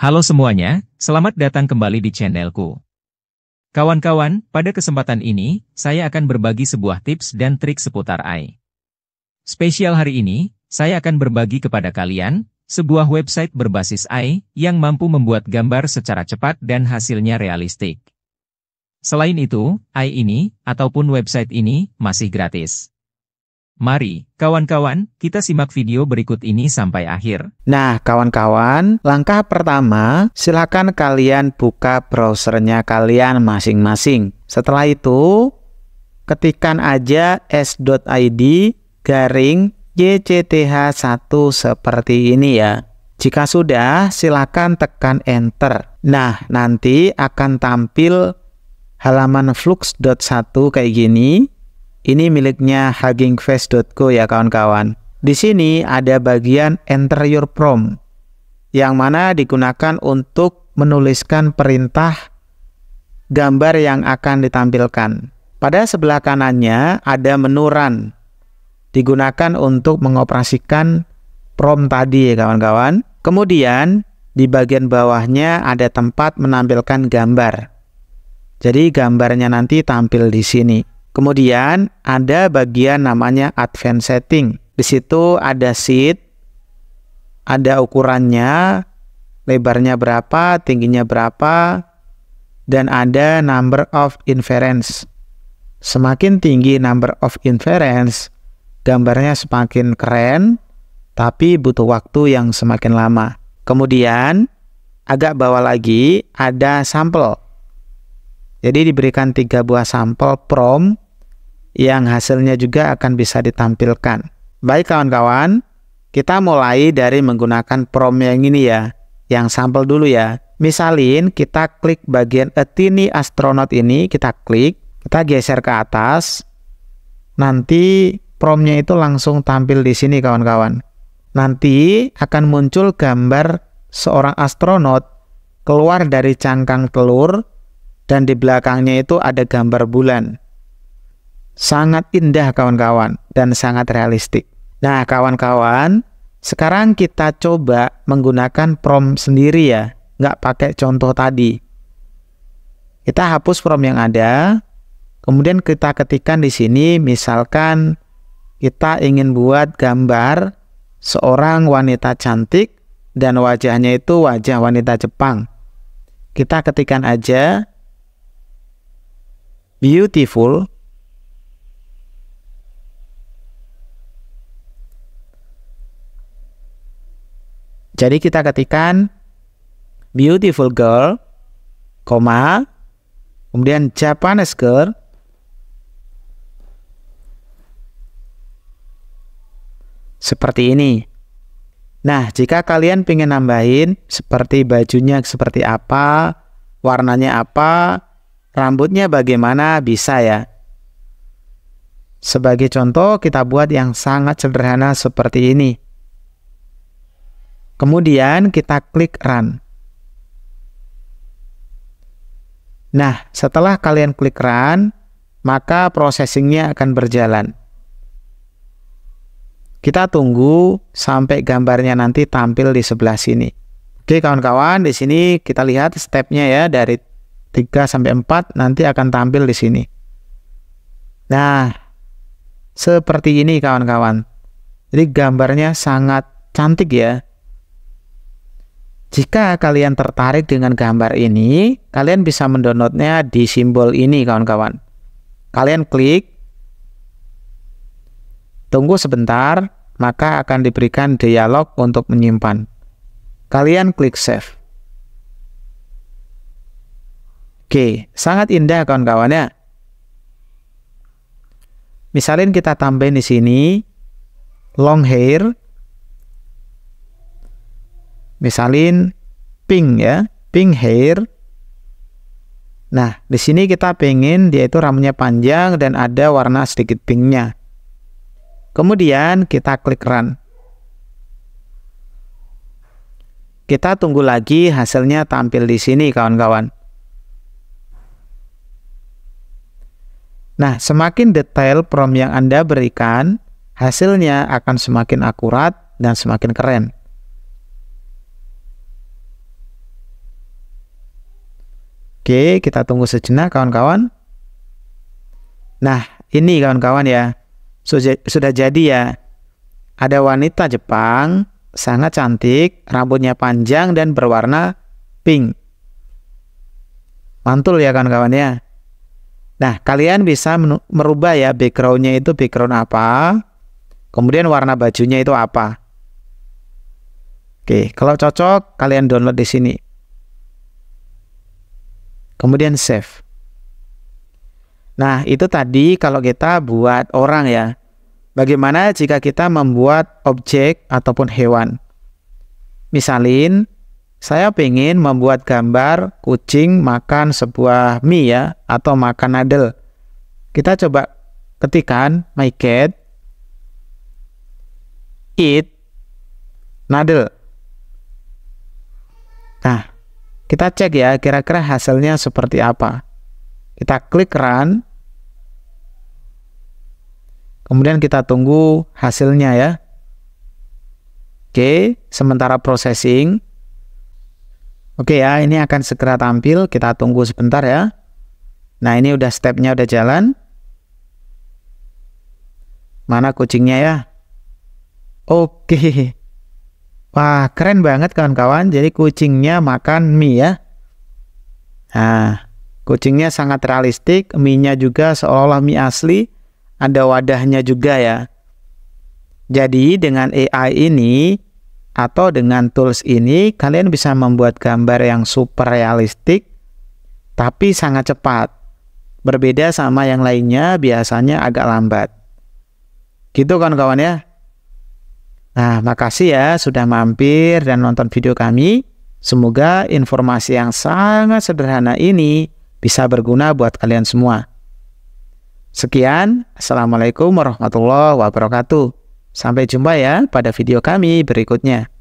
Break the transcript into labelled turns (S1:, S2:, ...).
S1: Halo semuanya, selamat datang kembali di channelku. Kawan-kawan, pada kesempatan ini, saya akan berbagi sebuah tips dan trik seputar AI. Spesial hari ini, saya akan berbagi kepada kalian, sebuah website berbasis AI, yang mampu membuat gambar secara cepat dan hasilnya realistik. Selain itu, AI ini, ataupun website ini, masih gratis. Mari, kawan-kawan, kita simak video berikut ini sampai akhir. Nah, kawan-kawan, langkah pertama, silakan kalian buka browsernya kalian masing-masing. Setelah itu, ketikkan aja s.id garing YCTH1 seperti ini ya. Jika sudah, silakan tekan enter. Nah, nanti akan tampil halaman flux.1 kayak gini ini miliknya huggingface.co ya kawan-kawan. Di sini ada bagian interior your prompt yang mana digunakan untuk menuliskan perintah gambar yang akan ditampilkan. Pada sebelah kanannya ada menu run. Digunakan untuk mengoperasikan prompt tadi ya kawan-kawan. Kemudian di bagian bawahnya ada tempat menampilkan gambar. Jadi gambarnya nanti tampil di sini. Kemudian ada bagian namanya advanced setting. Di situ ada seat, ada ukurannya, lebarnya berapa, tingginya berapa, dan ada number of inference. Semakin tinggi number of inference, gambarnya semakin keren, tapi butuh waktu yang semakin lama. Kemudian, agak bawah lagi ada sampel. Jadi diberikan tiga buah sampel prom yang hasilnya juga akan bisa ditampilkan. Baik kawan-kawan, kita mulai dari menggunakan prom yang ini ya, yang sampel dulu ya. Misalin kita klik bagian etini astronot ini, kita klik, kita geser ke atas. Nanti promnya itu langsung tampil di sini kawan-kawan. Nanti akan muncul gambar seorang astronot keluar dari cangkang telur dan di belakangnya itu ada gambar bulan. Sangat indah kawan-kawan dan sangat realistik. Nah, kawan-kawan, sekarang kita coba menggunakan prom sendiri ya, nggak pakai contoh tadi. Kita hapus prom yang ada, kemudian kita ketikkan di sini misalkan kita ingin buat gambar seorang wanita cantik dan wajahnya itu wajah wanita Jepang. Kita ketikkan aja beautiful Jadi kita ketikkan beautiful girl, koma, kemudian Japanese girl. Seperti ini. Nah, jika kalian ingin nambahin seperti bajunya seperti apa, warnanya apa, Rambutnya bagaimana bisa ya? Sebagai contoh, kita buat yang sangat sederhana seperti ini. Kemudian kita klik run. Nah, setelah kalian klik run, maka processingnya akan berjalan. Kita tunggu sampai gambarnya nanti tampil di sebelah sini. Oke kawan-kawan, di sini kita lihat stepnya ya dari 3 sampai 4 nanti akan tampil di sini. Nah, seperti ini kawan-kawan. Jadi gambarnya sangat cantik ya. Jika kalian tertarik dengan gambar ini, kalian bisa mendownloadnya di simbol ini kawan-kawan. Kalian klik, tunggu sebentar, maka akan diberikan dialog untuk menyimpan. Kalian klik save. Oke, sangat indah kawan-kawan ya. Misalin kita tambahin di sini long hair. Misalin pink ya, pink hair. Nah, di sini kita pengen dia itu rambutnya panjang dan ada warna sedikit pinknya. Kemudian kita klik run. Kita tunggu lagi hasilnya tampil di sini kawan-kawan. Nah, semakin detail prompt yang Anda berikan, hasilnya akan semakin akurat dan semakin keren. Oke, kita tunggu sejenak kawan-kawan. Nah, ini kawan-kawan ya. Sudah jadi ya. Ada wanita Jepang, sangat cantik, rambutnya panjang dan berwarna pink. Mantul ya kawan-kawan ya. Nah, kalian bisa merubah ya backgroundnya itu background apa, kemudian warna bajunya itu apa. Oke, kalau cocok kalian download di sini. Kemudian save. Nah, itu tadi kalau kita buat orang ya. Bagaimana jika kita membuat objek ataupun hewan? Misalin, saya ingin membuat gambar kucing makan sebuah mie ya atau makan nadel. Kita coba ketikan my cat eat nadel. Nah, kita cek ya kira-kira hasilnya seperti apa. Kita klik run. Kemudian kita tunggu hasilnya ya. Oke, sementara processing. Oke ya, ini akan segera tampil. Kita tunggu sebentar ya. Nah, ini udah stepnya udah jalan. Mana kucingnya ya? Oke. Wah, keren banget kawan-kawan. Jadi kucingnya makan mie ya. Nah, kucingnya sangat realistik. Mie-nya juga seolah-olah mie asli. Ada wadahnya juga ya. Jadi dengan AI ini atau dengan tools ini kalian bisa membuat gambar yang super realistik tapi sangat cepat. Berbeda sama yang lainnya biasanya agak lambat. Gitu kan kawan ya? Nah, makasih ya sudah mampir dan nonton video kami. Semoga informasi yang sangat sederhana ini bisa berguna buat kalian semua. Sekian, Assalamualaikum warahmatullahi wabarakatuh. Sampai jumpa ya pada video kami berikutnya.